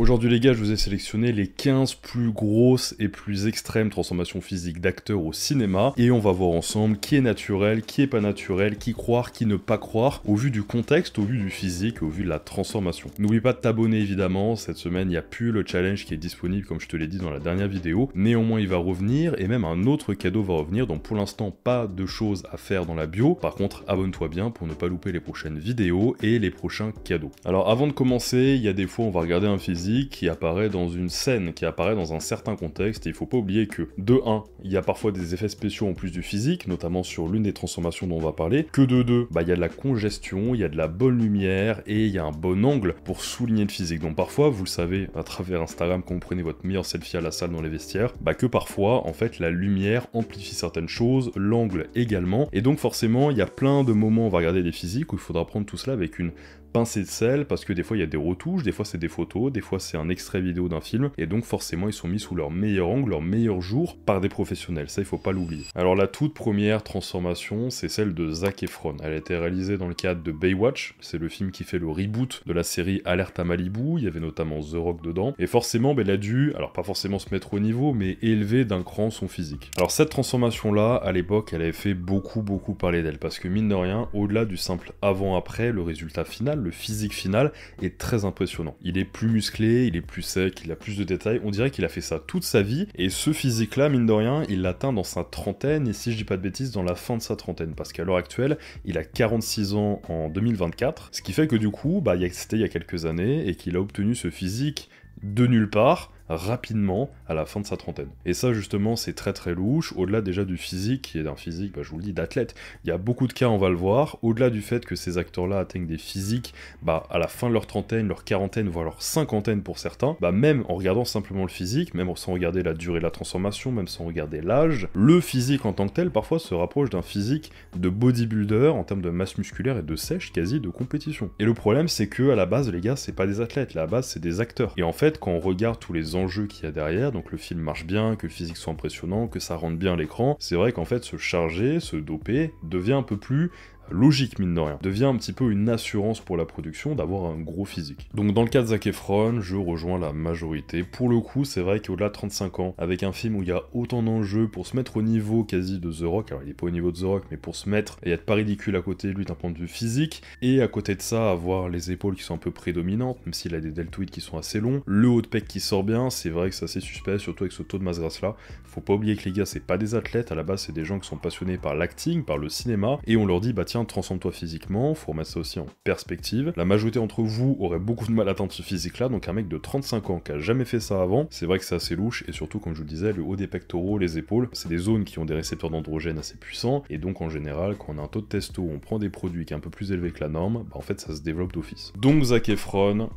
Aujourd'hui les gars, je vous ai sélectionné les 15 plus grosses et plus extrêmes transformations physiques d'acteurs au cinéma et on va voir ensemble qui est naturel, qui est pas naturel, qui croire, qui ne pas croire au vu du contexte, au vu du physique, au vu de la transformation. N'oublie pas de t'abonner évidemment, cette semaine il n'y a plus le challenge qui est disponible comme je te l'ai dit dans la dernière vidéo, néanmoins il va revenir et même un autre cadeau va revenir donc pour l'instant pas de choses à faire dans la bio, par contre abonne-toi bien pour ne pas louper les prochaines vidéos et les prochains cadeaux. Alors avant de commencer, il y a des fois on va regarder un physique qui apparaît dans une scène, qui apparaît dans un certain contexte, et il faut pas oublier que, de 1, il y a parfois des effets spéciaux en plus du physique, notamment sur l'une des transformations dont on va parler, que de 2, bah il y a de la congestion, il y a de la bonne lumière, et il y a un bon angle pour souligner le physique. Donc parfois, vous le savez, à travers Instagram, quand vous prenez votre meilleur selfie à la salle dans les vestiaires, bah que parfois, en fait, la lumière amplifie certaines choses, l'angle également, et donc forcément, il y a plein de moments, on va regarder des physiques, où il faudra prendre tout cela avec une pincée de sel parce que des fois il y a des retouches, des fois c'est des photos, des fois c'est un extrait vidéo d'un film et donc forcément ils sont mis sous leur meilleur angle, leur meilleur jour par des professionnels, ça il faut pas l'oublier. Alors la toute première transformation c'est celle de Zac Efron, elle a été réalisée dans le cadre de Baywatch, c'est le film qui fait le reboot de la série Alerte à Malibu, il y avait notamment The Rock dedans et forcément elle ben, a dû, alors pas forcément se mettre au niveau mais élever d'un cran son physique. Alors cette transformation là à l'époque elle avait fait beaucoup beaucoup parler d'elle parce que mine de rien au-delà du simple avant-après le résultat final le physique final est très impressionnant. Il est plus musclé, il est plus sec, il a plus de détails, on dirait qu'il a fait ça toute sa vie, et ce physique-là, mine de rien, il l'atteint dans sa trentaine, et si je dis pas de bêtises, dans la fin de sa trentaine, parce qu'à l'heure actuelle, il a 46 ans en 2024, ce qui fait que du coup, bah, c'était il y a quelques années, et qu'il a obtenu ce physique de nulle part, rapidement à la fin de sa trentaine. Et ça justement c'est très très louche, au-delà déjà du physique, qui est d'un physique, bah, je vous le dis, d'athlète. Il y a beaucoup de cas, on va le voir, au-delà du fait que ces acteurs-là atteignent des physiques bah, à la fin de leur trentaine, leur quarantaine, voire leur cinquantaine pour certains, bah, même en regardant simplement le physique, même sans regarder la durée de la transformation, même sans regarder l'âge, le physique en tant que tel parfois se rapproche d'un physique de bodybuilder en termes de masse musculaire et de sèche quasi de compétition. Et le problème c'est que à la base les gars c'est pas des athlètes, la base c'est des acteurs. Et en fait quand on regarde tous les Enjeu qu'il y a derrière, donc le film marche bien, que le physique soit impressionnant, que ça rende bien l'écran, c'est vrai qu'en fait se charger, se doper, devient un peu plus logique mine de rien, devient un petit peu une assurance pour la production d'avoir un gros physique. Donc dans le cas de Zac Efron, je rejoins la majorité. Pour le coup, c'est vrai qu'au-delà de 35 ans, avec un film où il y a autant d'enjeux pour se mettre au niveau quasi de The Rock, alors il est pas au niveau de The Rock, mais pour se mettre et être pas ridicule à côté lui d'un point de vue physique, et à côté de ça, avoir les épaules qui sont un peu prédominantes, même s'il a des deltoïdes qui sont assez longs, le haut de pec qui sort bien, c'est vrai que c'est assez suspect, surtout avec ce taux de masse grasse là. Faut pas oublier que les gars, c'est pas des athlètes, à la base, c'est des gens qui sont passionnés par l'acting, par le cinéma, et on leur dit, bah tiens, transforme-toi physiquement, faut remettre ça aussi en perspective. La majorité entre vous aurait beaucoup de mal à atteindre ce physique-là, donc un mec de 35 ans qui a jamais fait ça avant, c'est vrai que c'est assez louche, et surtout, comme je vous le disais, le haut des pectoraux, les épaules, c'est des zones qui ont des récepteurs d'androgène assez puissants, et donc en général, quand on a un taux de testo, on prend des produits qui sont un peu plus élevés que la norme, bah en fait ça se développe d'office. Donc Zac Efron,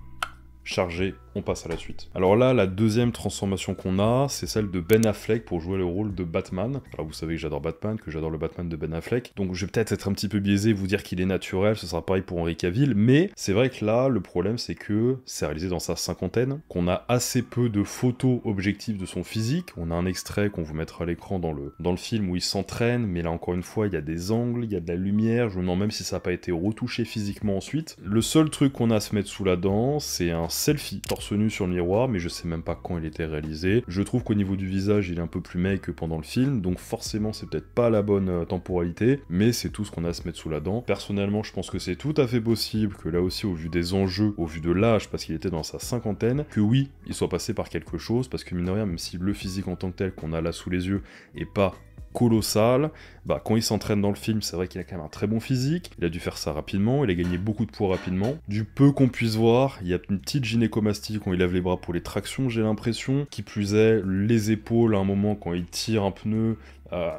chargé, on passe à la suite. Alors là, la deuxième transformation qu'on a, c'est celle de Ben Affleck pour jouer le rôle de Batman. Alors vous savez que j'adore Batman, que j'adore le Batman de Ben Affleck, donc je vais peut-être être un petit peu biaisé, vous dire qu'il est naturel, ce sera pareil pour Henri Cavill, mais c'est vrai que là, le problème c'est que c'est réalisé dans sa cinquantaine, qu'on a assez peu de photos objectives de son physique, on a un extrait qu'on vous mettra à l'écran dans le, dans le film où il s'entraîne, mais là encore une fois, il y a des angles, il y a de la lumière, je me demande même si ça n'a pas été retouché physiquement ensuite. Le seul truc qu'on a à se mettre sous la dent, c'est un selfie, torse nu sur le miroir, mais je sais même pas quand il était réalisé. Je trouve qu'au niveau du visage, il est un peu plus mec que pendant le film, donc forcément c'est peut-être pas la bonne euh, temporalité, mais c'est tout ce qu'on a à se mettre sous la dent. Personnellement, je pense que c'est tout à fait possible que là aussi, au vu des enjeux, au vu de l'âge, parce qu'il était dans sa cinquantaine, que oui, il soit passé par quelque chose, parce que mine rien, même si le physique en tant que tel qu'on a là sous les yeux est pas colossal. Bah, quand il s'entraîne dans le film, c'est vrai qu'il a quand même un très bon physique. Il a dû faire ça rapidement, il a gagné beaucoup de poids rapidement. Du peu qu'on puisse voir, il y a une petite gynécomastie quand il lève les bras pour les tractions, j'ai l'impression. Qui plus est, les épaules à un moment quand il tire un pneu. Euh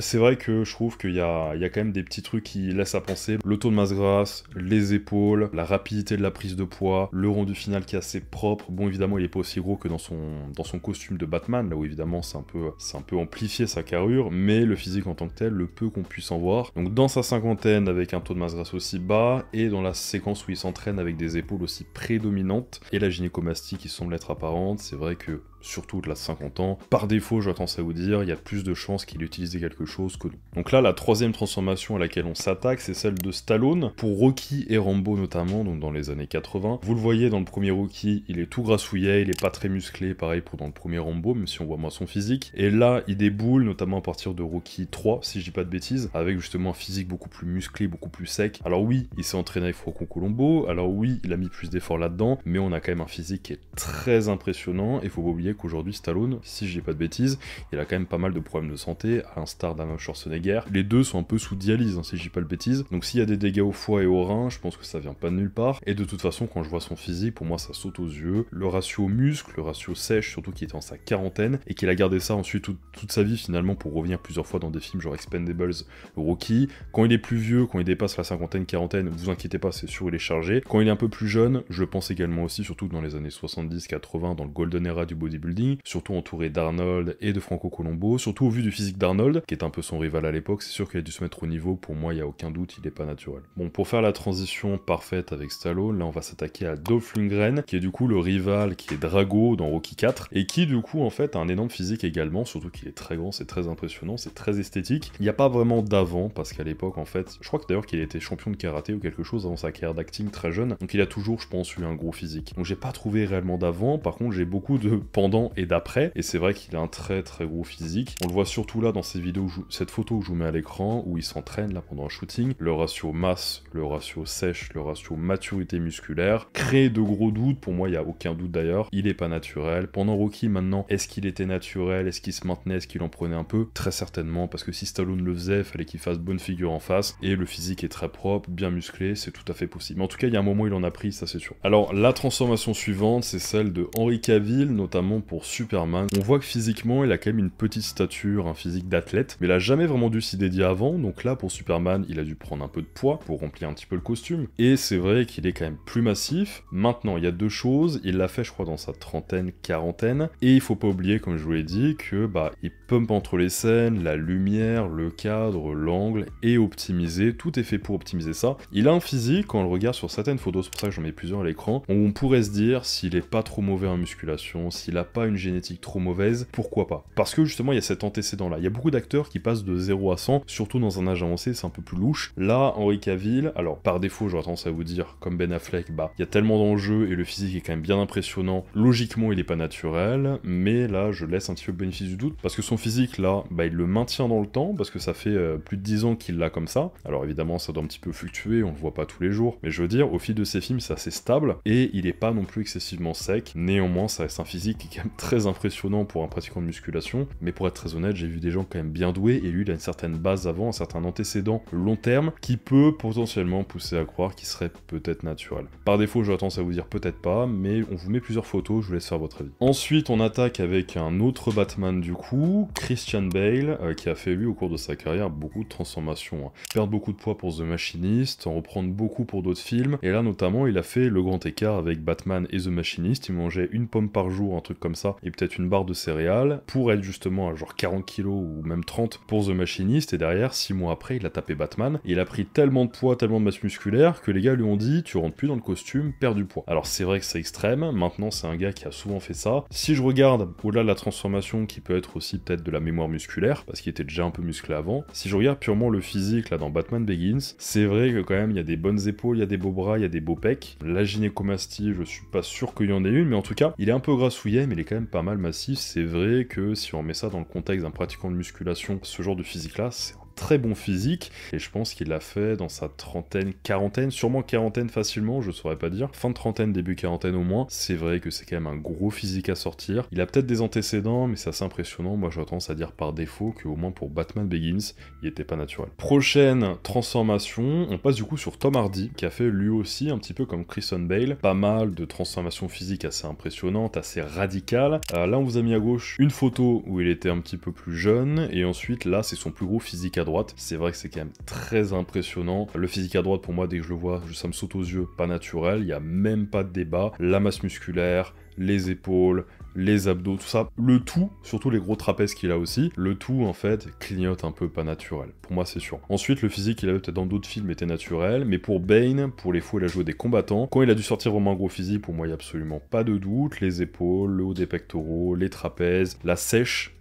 c'est vrai que je trouve qu'il y, a, quand même des petits trucs qui laissent à penser. Le taux de masse grasse, les épaules, la rapidité de la prise de poids, le rendu final qui est assez propre. Bon, évidemment, il est pas aussi gros que dans son, dans son costume de Batman, là où évidemment c'est un, peu, un peu amplifié sa carrure, mais le physique en tant que tel, le peu qu'on puisse en voir. Donc dans sa cinquantaine, avec un taux de masse grasse aussi bas, et dans la séquence où il s'entraîne avec des épaules aussi prédominantes, et la gynécomastie qui semble être apparente, c'est vrai que surtout au-delà de 50 ans, par défaut, j'attends ça vous dire, il y a plus de chances qu'il utilise quelque chose que nous. Donc là, la troisième transformation à laquelle on s'attaque, c'est celle de Stallone, pour Rocky et Rambo notamment, donc dans les années 80. Vous le voyez dans le premier Rocky, il est tout grassouillet, il est pas très musclé, pareil pour dans le premier Rambo, même si on voit moins son physique. Et là, il déboule, notamment à partir de Rocky 3, si je dis pas de bêtises, avec justement un physique beaucoup plus musclé, beaucoup plus sec. Alors oui, il s'est entraîné avec Franco Colombo, alors oui, il a mis plus d'efforts là-dedans, mais on a quand même un physique qui est très impressionnant, et faut pas oublier qu'aujourd'hui, Stallone, si je dis pas de bêtises, il a quand même pas mal de problèmes de santé, à l'instar d'Arnold Schwarzenegger. Les deux sont un peu sous dialyse, hein, si je dis pas de bêtises. Donc s'il y a des dégâts au foie et au rein, je pense que ça vient pas de nulle part. Et de toute façon, quand je vois son physique, pour moi, ça saute aux yeux. Le ratio muscle, le ratio sèche, surtout qu'il était en sa quarantaine, et qu'il a gardé ça ensuite toute, sa vie finalement pour revenir plusieurs fois dans des films genre Expendables, Rocky. Quand il est plus vieux, quand il dépasse la cinquantaine, quarantaine, vous inquiétez pas, c'est sûr, il est chargé. Quand il est un peu plus jeune, je pense également aussi, surtout dans les années 70-80, dans le golden era du bodybuilding, surtout entouré d'Arnold et de Franco Colombo, surtout au vu du physique d'Arnold, qui est un peu son rival à l'époque, c'est sûr qu'il a dû se mettre au niveau, pour moi il n'y a aucun doute, il n'est pas naturel. Bon, pour faire la transition parfaite avec Stallone, là on va s'attaquer à Dolph Lundgren, qui est du coup le rival qui est Drago dans Rocky 4, et qui du coup en fait a un énorme physique également, surtout qu'il est très grand, c'est très impressionnant, c'est très esthétique. Il n'y a pas vraiment d'avant, parce qu'à l'époque en fait, je crois que d'ailleurs qu'il était champion de karaté ou quelque chose avant sa carrière d'acting très jeune, donc il a toujours je pense eu un gros physique. Donc j'ai pas trouvé réellement d'avant, par contre j'ai beaucoup de pendant et d'après. Et c'est vrai qu'il a un très très gros physique. On le voit surtout là dans ces vidéos, cette photo que je vous mets à l'écran, où il s'entraîne là pendant un shooting. Le ratio masse, le ratio sèche, le ratio maturité musculaire crée de gros doutes. Pour moi, il n'y a aucun doute d'ailleurs. Il n'est pas naturel. Pendant Rocky, maintenant, est-ce qu'il était naturel Est-ce qu'il se maintenait Est-ce qu'il en prenait un peu Très certainement, parce que si Stallone le faisait, fallait qu'il fasse bonne figure en face. Et le physique est très propre, bien musclé, c'est tout à fait possible. en tout cas, il y a un moment, il en a pris, ça c'est sûr. Alors, la transformation suivante, c'est celle de Henri Cavill, notamment pour Superman. On voit que physiquement, il a quand même une petite stature, un physique d'athlète, mais il a jamais vraiment dû s'y dédier avant, donc là, pour Superman, il a dû prendre un peu de poids pour remplir un petit peu le costume, et c'est vrai qu'il est quand même plus massif. Maintenant, il y a deux choses, il l'a fait, je crois, dans sa trentaine, quarantaine, et il faut pas oublier, comme je vous l'ai dit, que bah, il pump entre les scènes, la lumière, le cadre, l'angle, et optimisé, tout est fait pour optimiser ça. Il a un physique, quand on le regarde sur certaines photos, c'est pour ça que j'en mets plusieurs à l'écran, on pourrait se dire s'il est pas trop mauvais en musculation, s'il a pas une génétique trop mauvaise, pourquoi pas Parce que justement, il y a cet antécédent-là. Il y a beaucoup d'acteurs qui passent de 0 à 100, surtout dans un âge avancé, c'est un peu plus louche. Là, Henri Cavill, alors par défaut, j'aurais tendance à vous dire, comme Ben Affleck, bah, il y a tellement d'enjeux et le physique est quand même bien impressionnant. Logiquement, il n'est pas naturel, mais là, je laisse un petit peu le bénéfice du doute, parce que son physique, là, bah, il le maintient dans le temps, parce que ça fait euh, plus de 10 ans qu'il l'a comme ça. Alors évidemment, ça doit un petit peu fluctuer, on le voit pas tous les jours, mais je veux dire, au fil de ses films, c'est assez stable, et il est pas non plus excessivement sec. Néanmoins, ça reste un physique très impressionnant pour un pratiquant de musculation, mais pour être très honnête, j'ai vu des gens quand même bien doués, et lui, il a une certaine base avant, un certain antécédent long terme, qui peut potentiellement pousser à croire qu'il serait peut-être naturel. Par défaut, je tendance à vous dire peut-être pas, mais on vous met plusieurs photos, je vous laisse faire votre avis. Ensuite, on attaque avec un autre Batman du coup, Christian Bale, euh, qui a fait lui au cours de sa carrière beaucoup de transformations. Hein. Perdre beaucoup de poids pour The Machinist, en reprendre beaucoup pour d'autres films, et là notamment, il a fait le grand écart avec Batman et The Machinist, il mangeait une pomme par jour, un truc comme ça, et peut-être une barre de céréales, pour être justement à genre 40 kg ou même 30 pour The Machinist, et derrière, 6 mois après, il a tapé Batman, et il a pris tellement de poids, tellement de masse musculaire, que les gars lui ont dit, tu rentres plus dans le costume, perds du poids. Alors c'est vrai que c'est extrême, maintenant c'est un gars qui a souvent fait ça. Si je regarde, au-delà de la transformation qui peut être aussi peut-être de la mémoire musculaire, parce qu'il était déjà un peu musclé avant, si je regarde purement le physique là dans Batman Begins, c'est vrai que quand même il y a des bonnes épaules, il y a des beaux bras, il y a des beaux pecs. La gynécomastie, je suis pas sûr qu'il y en ait une, mais en tout cas, il est un peu grassouillet, mais il est quand même pas mal massif. C'est vrai que si on met ça dans le contexte d'un pratiquant de musculation, ce genre de physique-là, c'est très bon physique, et je pense qu'il l'a fait dans sa trentaine, quarantaine, sûrement quarantaine facilement, je saurais pas dire, fin de trentaine, début quarantaine au moins, c'est vrai que c'est quand même un gros physique à sortir, il a peut-être des antécédents, mais c'est assez impressionnant, moi je tendance à dire par défaut que au moins pour Batman Begins, il était pas naturel. Prochaine transformation, on passe du coup sur Tom Hardy, qui a fait lui aussi un petit peu comme Christian Bale, pas mal de transformations physiques assez impressionnantes, assez radicales, euh, là on vous a mis à gauche une photo où il était un petit peu plus jeune, et ensuite là c'est son plus gros physique à droite. C'est vrai que c'est quand même très impressionnant. Le physique à droite, pour moi, dès que je le vois, ça me saute aux yeux. Pas naturel, il n'y a même pas de débat. La masse musculaire, les épaules, les abdos, tout ça. Le tout, surtout les gros trapèzes qu'il a aussi, le tout en fait clignote un peu pas naturel. Pour moi, c'est sûr. Ensuite, le physique qu'il avait peut-être dans d'autres films était naturel, mais pour Bane, pour les fous, il a joué des combattants. Quand il a dû sortir au un gros physique, pour moi, il n'y a absolument pas de doute. Les épaules, le haut des pectoraux, les trapèzes, la sèche,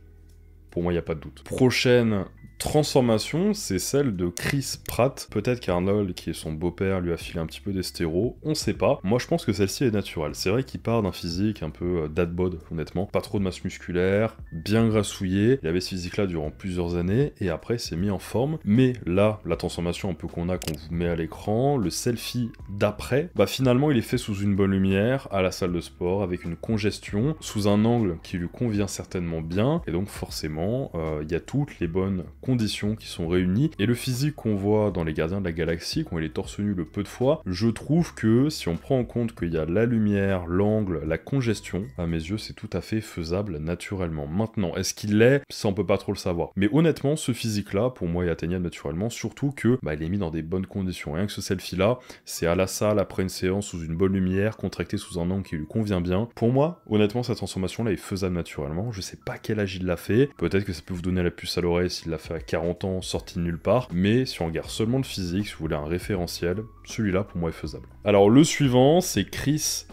pour moi, il n'y a pas de doute. Prochaine transformation, c'est celle de Chris Pratt. Peut-être qu'Arnold, qui est son beau-père, lui a filé un petit peu des stéros, on sait pas. Moi, je pense que celle-ci est naturelle. C'est vrai qu'il part d'un physique un peu euh, dad-bod, honnêtement. Pas trop de masse musculaire, bien grassouillé. Il avait ce physique-là durant plusieurs années, et après, s'est mis en forme. Mais là, la transformation un peu qu'on a, qu'on vous met à l'écran, le selfie d'après, bah finalement, il est fait sous une bonne lumière, à la salle de sport, avec une congestion, sous un angle qui lui convient certainement bien, et donc forcément, euh, il y a toutes les bonnes conditions conditions qui sont réunies. Et le physique qu'on voit dans les gardiens de la galaxie, quand il est torse nu le peu de fois, je trouve que si on prend en compte qu'il y a la lumière, l'angle, la congestion, à mes yeux c'est tout à fait faisable naturellement. Maintenant, est-ce qu'il l'est Ça on peut pas trop le savoir. Mais honnêtement, ce physique-là, pour moi, est atteignable naturellement, surtout que bah, il est mis dans des bonnes conditions. Rien que ce selfie-là, c'est à la salle après une séance sous une bonne lumière, contracté sous un angle qui lui convient bien. Pour moi, honnêtement, cette transformation-là est faisable naturellement. Je sais pas quel âge il l'a fait. Peut-être que ça peut vous donner la puce à l'oreille s'il l'a fait 40 ans, sorti de nulle part, mais si on regarde seulement le physique, si vous voulez un référentiel, celui-là pour moi est faisable. Alors le suivant, c'est Chris.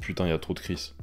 Putain, il y a trop de Chris.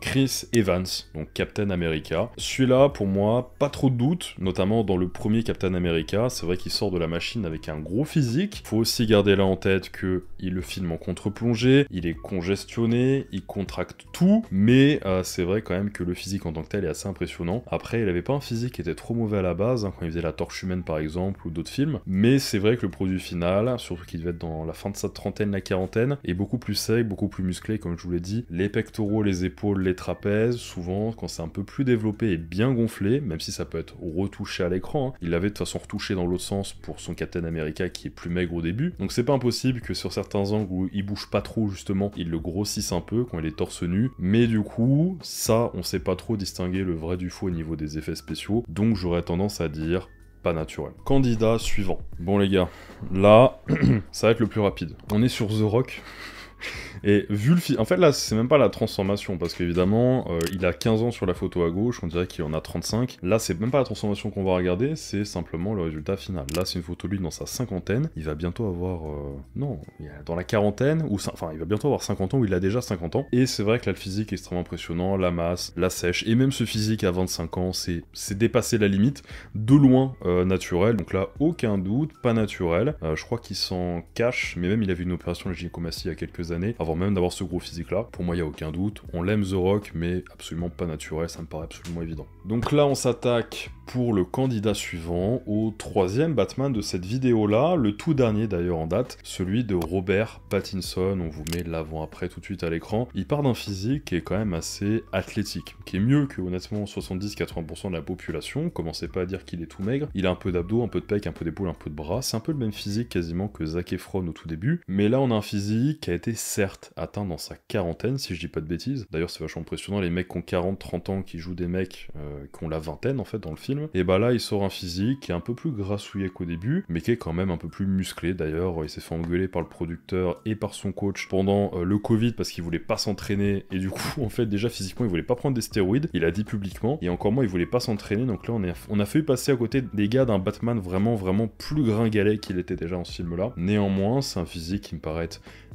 Chris Evans, donc Captain America. Celui-là, pour moi, pas trop de doute, notamment dans le premier Captain America. C'est vrai qu'il sort de la machine avec un gros physique. Faut aussi garder là en tête que il le filme en contre-plongée, il est congestionné, il contracte tout, mais euh, c'est vrai quand même que le physique en tant que tel est assez impressionnant. Après, il avait pas un physique qui était trop mauvais à la base, hein, quand il faisait La Torche Humaine par exemple, ou d'autres films, mais c'est vrai que le produit final, surtout qu'il devait être dans la fin de sa trentaine, la quarantaine, est beaucoup plus sec, beaucoup plus musclé, comme je vous l'ai dit. Les pectoraux, les épaules, les trapèzes, souvent, quand c'est un peu plus développé et bien gonflé, même si ça peut être retouché à l'écran, hein. il l'avait de toute façon retouché dans l'autre sens pour son Captain America qui est plus maigre au début, donc c'est pas impossible que sur certains angles où il bouge pas trop justement, il le grossisse un peu quand il est torse nu, mais du coup, ça, on sait pas trop distinguer le vrai du faux au niveau des effets spéciaux, donc j'aurais tendance à dire pas naturel. Candidat suivant. Bon les gars, là, ça va être le plus rapide. On est sur The Rock. Et vu le en fait là, c'est même pas la transformation, parce qu'évidemment, euh, il a 15 ans sur la photo à gauche, on dirait qu'il en a 35. Là, c'est même pas la transformation qu'on va regarder, c'est simplement le résultat final. Là, c'est une photo lui dans sa cinquantaine, il va bientôt avoir... Euh, non, dans la quarantaine, ou enfin, il va bientôt avoir 50 ans, ou il a déjà 50 ans. Et c'est vrai que la physique est extrêmement impressionnant, la masse, la sèche, et même ce physique à 25 ans, c'est dépasser la limite, de loin euh, naturel, donc là, aucun doute, pas naturel. je crois qu'il s'en cache, mais même il a avait une opération de gynécomastie il y a quelques années, avant même d'avoir ce gros physique là. Pour moi, il n'y a aucun doute. On l'aime The Rock, mais absolument pas naturel, ça me paraît absolument évident. Donc là, on s'attaque pour le candidat suivant au troisième Batman de cette vidéo là, le tout dernier d'ailleurs en date, celui de Robert Pattinson. On vous met l'avant-après tout de suite à l'écran. Il part d'un physique qui est quand même assez athlétique, qui est mieux que honnêtement 70-80% de la population. Commencez pas à dire qu'il est tout maigre. Il a un peu d'abdos, un peu de pec, un peu d'épaule, un peu de bras. C'est un peu le même physique quasiment que Zac Efron au tout début. Mais là, on a un physique qui a été certes atteint dans sa quarantaine, si je dis pas de bêtises. D'ailleurs, c'est vachement impressionnant, les mecs qui ont 40, 30 ans, qui jouent des mecs euh, qui ont la vingtaine, en fait, dans le film. Et bah là, il sort un physique qui est un peu plus grassouillet qu'au début, mais qui est quand même un peu plus musclé. D'ailleurs, il s'est fait engueuler par le producteur et par son coach pendant euh, le Covid parce qu'il voulait pas s'entraîner. Et du coup, en fait, déjà physiquement, il voulait pas prendre des stéroïdes. Il a dit publiquement. Et encore moins, il voulait pas s'entraîner. Donc là, on, on a failli passer à côté des gars d'un Batman vraiment, vraiment plus gringalet qu'il était déjà en ce film-là. Néanmoins, c'est un physique qui me paraît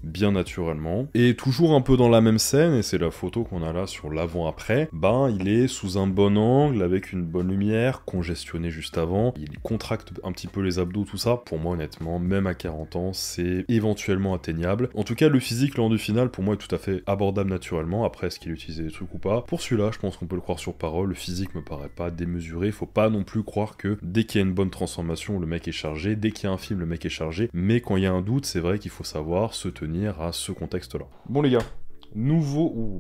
bien naturellement. Et toujours un peu dans la même scène, et c'est la photo qu'on a là sur l'avant-après, ben il est sous un bon angle, avec une bonne lumière, congestionné juste avant, il contracte un petit peu les abdos, tout ça. Pour moi honnêtement, même à 40 ans, c'est éventuellement atteignable. En tout cas, le physique lors du final, pour moi, est tout à fait abordable naturellement, après est-ce qu'il utilisait des trucs ou pas. Pour celui-là, je pense qu'on peut le croire sur parole, le physique me paraît pas démesuré, faut pas non plus croire que dès qu'il y a une bonne transformation, le mec est chargé, dès qu'il y a un film, le mec est chargé, mais quand il y a un doute, c'est vrai qu'il faut savoir se tenir à ce contexte-là. Bon les gars, nouveau... ou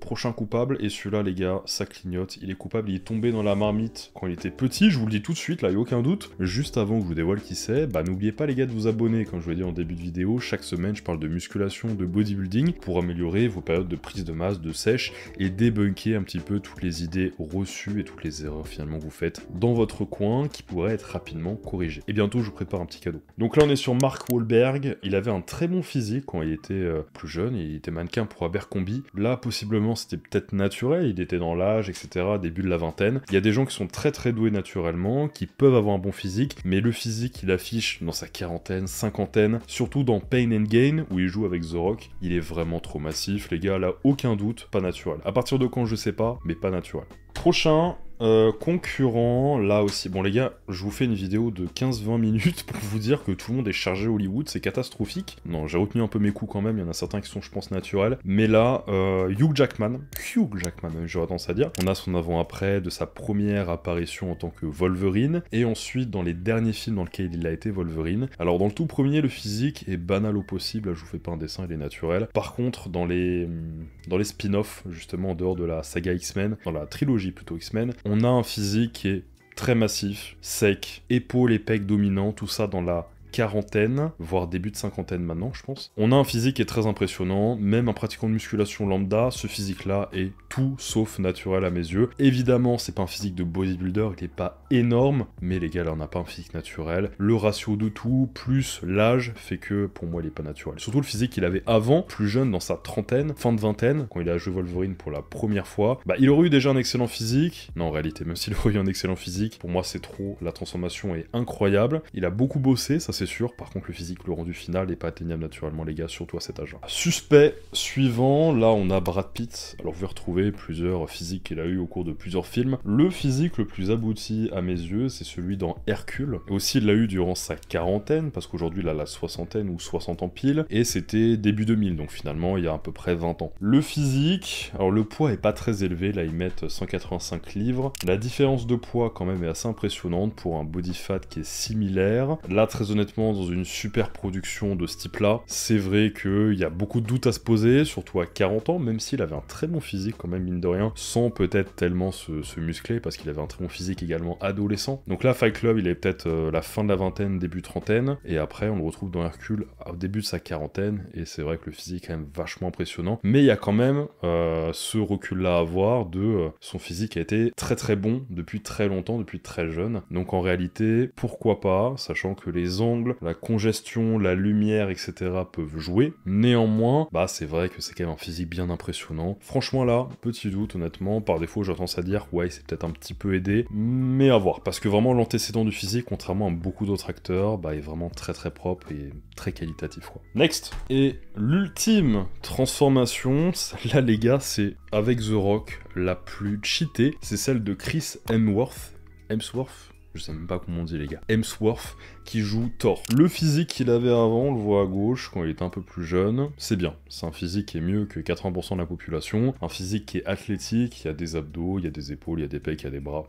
prochain coupable, et celui-là, les gars, ça clignote, il est coupable, il est tombé dans la marmite quand il était petit, je vous le dis tout de suite, là, il a aucun doute. Juste avant que je vous dévoile qui c'est, bah n'oubliez pas les gars de vous abonner, comme je vous l'ai dit en début de vidéo, chaque semaine je parle de musculation, de bodybuilding, pour améliorer vos périodes de prise de masse, de sèche, et débunker un petit peu toutes les idées reçues et toutes les erreurs finalement que vous faites dans votre coin, qui pourraient être rapidement corrigées. Et bientôt, je vous prépare un petit cadeau. Donc là, on est sur Mark Wahlberg, il avait un très bon physique quand il était euh, plus jeune, il était mannequin pour Abercombi. là, possiblement c'était peut-être naturel, il était dans l'âge, etc., début de la vingtaine. Il y a des gens qui sont très très doués naturellement, qui peuvent avoir un bon physique, mais le physique qu'il affiche dans sa quarantaine, cinquantaine, surtout dans Pain and Gain, où il joue avec The Rock, il est vraiment trop massif, les gars, là, aucun doute, pas naturel. À partir de quand, je sais pas, mais pas naturel. Prochain, euh, concurrent, là aussi. Bon, les gars, je vous fais une vidéo de 15-20 minutes pour vous dire que tout le monde est chargé Hollywood, c'est catastrophique. Non, j'ai retenu un peu mes coups quand même, il y en a certains qui sont, je pense, naturels. Mais là, euh, Hugh Jackman, Hugh Jackman, hein, j'aurais tendance à dire. On a son avant-après de sa première apparition en tant que Wolverine, et ensuite dans les derniers films dans lesquels il a été Wolverine. Alors, dans le tout premier, le physique est banal au possible, je vous fais pas un dessin, il est naturel. Par contre, dans les, hum, dans les spin-offs, justement, en dehors de la saga X-Men, dans la trilogie plutôt X-Men, on a un physique qui est très massif, sec, épaules et pecs dominants, tout ça dans la quarantaine, voire début de cinquantaine maintenant, je pense. On a un physique qui est très impressionnant, même un pratiquant de musculation lambda, ce physique-là est tout sauf naturel à mes yeux. Évidemment, c'est pas un physique de bodybuilder, il est pas énorme, mais les gars, là, on n'a pas un physique naturel. Le ratio de tout, plus l'âge, fait que pour moi, il est pas naturel. Surtout le physique qu'il avait avant, plus jeune, dans sa trentaine, fin de vingtaine, quand il a joué Wolverine pour la première fois, bah, il aurait eu déjà un excellent physique. Non, en réalité, même s'il aurait eu un excellent physique, pour moi, c'est trop. La transformation est incroyable. Il a beaucoup bossé, ça c'est sûr. Par contre, le physique, le rendu final n'est pas atteignable naturellement, les gars, surtout à cet âge Suspect suivant, là on a Brad Pitt. Alors vous pouvez retrouver plusieurs physiques qu'il a eu au cours de plusieurs films. Le physique le plus abouti à mes yeux, c'est celui dans Hercule. aussi, il l'a eu durant sa quarantaine, parce qu'aujourd'hui, il a la soixantaine ou 60 ans pile. Et c'était début 2000, donc finalement, il y a à peu près 20 ans. Le physique, alors le poids est pas très élevé, là ils mettent 185 livres. La différence de poids quand même est assez impressionnante pour un body fat qui est similaire. Là, très honnêtement, dans une super production de ce type-là, c'est vrai qu'il y a beaucoup de doutes à se poser, surtout à 40 ans, même s'il avait un très bon physique quand même, mine de rien, sans peut-être tellement se, muscler, parce qu'il avait un très bon physique également adolescent. Donc là, Fight Club, il est peut-être euh, la fin de la vingtaine, début trentaine, et après, on le retrouve dans Hercule au début de sa quarantaine, et c'est vrai que le physique est quand même vachement impressionnant, mais il y a quand même euh, ce recul-là à voir de euh, son physique a été très très bon depuis très longtemps, depuis très jeune, donc en réalité, pourquoi pas, sachant que les angles la congestion, la lumière, etc. peuvent jouer. Néanmoins, bah c'est vrai que c'est quand même un physique bien impressionnant. Franchement là, petit doute honnêtement, par défaut j'ai tendance à dire ouais c'est peut-être un petit peu aidé, mais à voir. Parce que vraiment l'antécédent du physique, contrairement à beaucoup d'autres acteurs, bah est vraiment très très propre et très qualitatif quoi. Next Et l'ultime transformation, là les gars c'est avec The Rock la plus cheatée, c'est celle de Chris Hemsworth. Hemsworth je sais même pas comment on dit les gars. Emsworth qui joue Thor. Le physique qu'il avait avant, on le voit à gauche quand il était un peu plus jeune. C'est bien. C'est un physique qui est mieux que 80% de la population. Un physique qui est athlétique, il y a des abdos, il y a des épaules, il y a des pecs, il y a des bras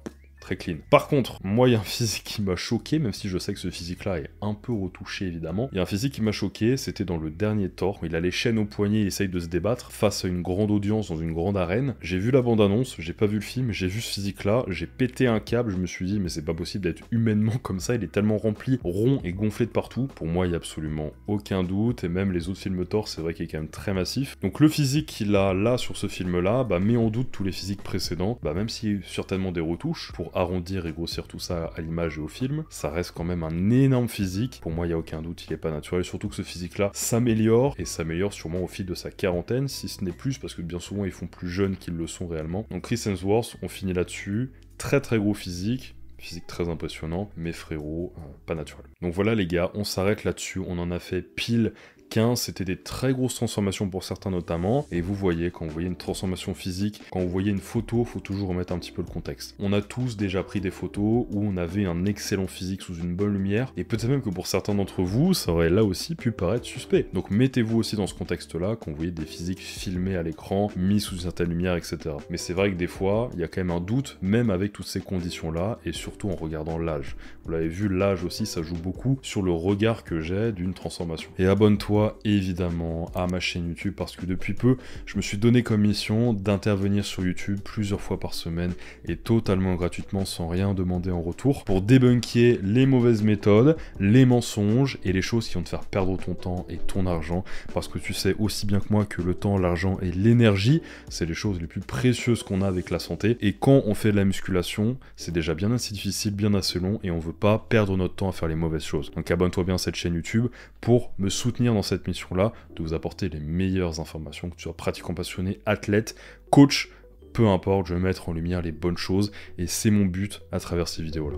très clean. Par contre, moi, il y a un physique qui m'a choqué, même si je sais que ce physique-là est un peu retouché évidemment. Il y a un physique qui m'a choqué, c'était dans le dernier tort. Il a les chaînes au poignet, il essaye de se débattre face à une grande audience dans une grande arène. J'ai vu la bande-annonce, j'ai pas vu le film, j'ai vu ce physique-là, j'ai pété un câble, je me suis dit, mais c'est pas possible d'être humainement comme ça, il est tellement rempli, rond et gonflé de partout. Pour moi, il y a absolument aucun doute, et même les autres films Thor, c'est vrai qu'il est quand même très massif. Donc le physique qu'il a là sur ce film-là, bah, met en doute tous les physiques précédents, bah, même s'il y a certainement des retouches, pour arrondir et grossir tout ça à l'image et au film, ça reste quand même un énorme physique. Pour moi, il n'y a aucun doute, il n'est pas naturel. Surtout que ce physique-là s'améliore et s'améliore sûrement au fil de sa quarantaine, si ce n'est plus, parce que bien souvent ils font plus jeunes qu'ils le sont réellement. Donc Chris Hemsworth, on finit là-dessus. Très très gros physique, physique très impressionnant, mais frérot, euh, pas naturel. Donc voilà les gars, on s'arrête là-dessus, on en a fait pile c'était des très grosses transformations pour certains notamment, et vous voyez, quand vous voyez une transformation physique, quand vous voyez une photo, faut toujours remettre un petit peu le contexte. On a tous déjà pris des photos où on avait un excellent physique sous une bonne lumière, et peut-être même que pour certains d'entre vous, ça aurait là aussi pu paraître suspect. Donc mettez-vous aussi dans ce contexte-là, quand vous voyez des physiques filmés à l'écran, mis sous une certaine lumière, etc. Mais c'est vrai que des fois, il y a quand même un doute, même avec toutes ces conditions-là, et surtout en regardant l'âge. Vous l'avez vu, l'âge aussi, ça joue beaucoup sur le regard que j'ai d'une transformation. Et abonne-toi évidemment à ma chaîne YouTube parce que depuis peu, je me suis donné comme mission d'intervenir sur YouTube plusieurs fois par semaine et totalement gratuitement sans rien demander en retour pour débunker les mauvaises méthodes, les mensonges et les choses qui vont te faire perdre ton temps et ton argent parce que tu sais aussi bien que moi que le temps, l'argent et l'énergie, c'est les choses les plus précieuses qu'on a avec la santé et quand on fait de la musculation, c'est déjà bien assez difficile, bien assez long et on veut pas perdre notre temps à faire les mauvaises choses. Donc abonne-toi bien à cette chaîne YouTube pour me soutenir dans cette mission-là de vous apporter les meilleures informations, que tu sois pratiquant passionné, athlète, coach, peu importe, je vais mettre en lumière les bonnes choses et c'est mon but à travers ces vidéos-là.